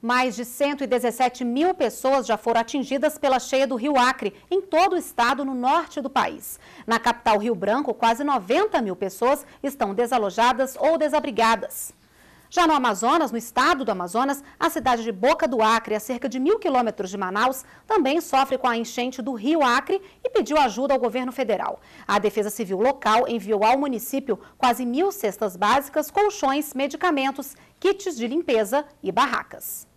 Mais de 117 mil pessoas já foram atingidas pela cheia do rio Acre, em todo o estado no norte do país. Na capital Rio Branco, quase 90 mil pessoas estão desalojadas ou desabrigadas. Já no Amazonas, no estado do Amazonas, a cidade de Boca do Acre, a cerca de mil quilômetros de Manaus, também sofre com a enchente do rio Acre e pediu ajuda ao governo federal. A Defesa Civil local enviou ao município quase mil cestas básicas, colchões, medicamentos, kits de limpeza e barracas.